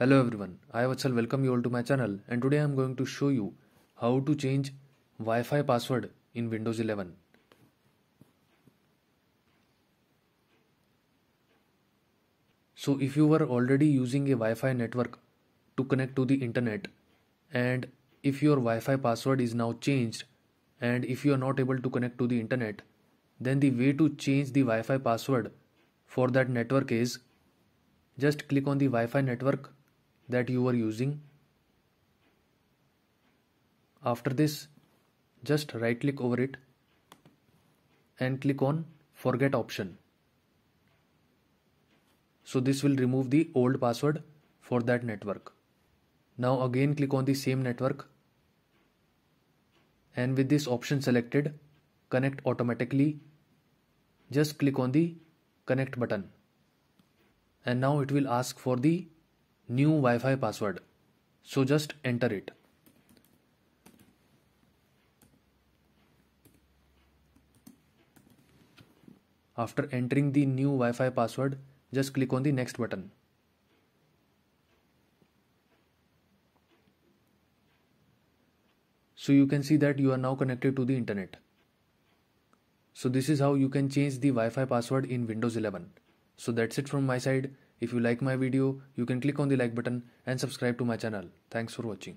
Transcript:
Hello everyone, I Vatsal welcome you all to my channel and today I am going to show you how to change Wi-Fi password in Windows 11. So if you were already using a Wi-Fi network to connect to the internet and if your Wi-Fi password is now changed and if you are not able to connect to the internet then the way to change the Wi-Fi password for that network is just click on the Wi-Fi network that you are using after this just right click over it and click on forget option so this will remove the old password for that network now again click on the same network and with this option selected connect automatically just click on the connect button and now it will ask for the new Wi-Fi password. So just enter it. After entering the new Wi-Fi password, just click on the next button. So you can see that you are now connected to the internet. So this is how you can change the Wi-Fi password in Windows 11. So that's it from my side. If you like my video, you can click on the like button and subscribe to my channel. Thanks for watching.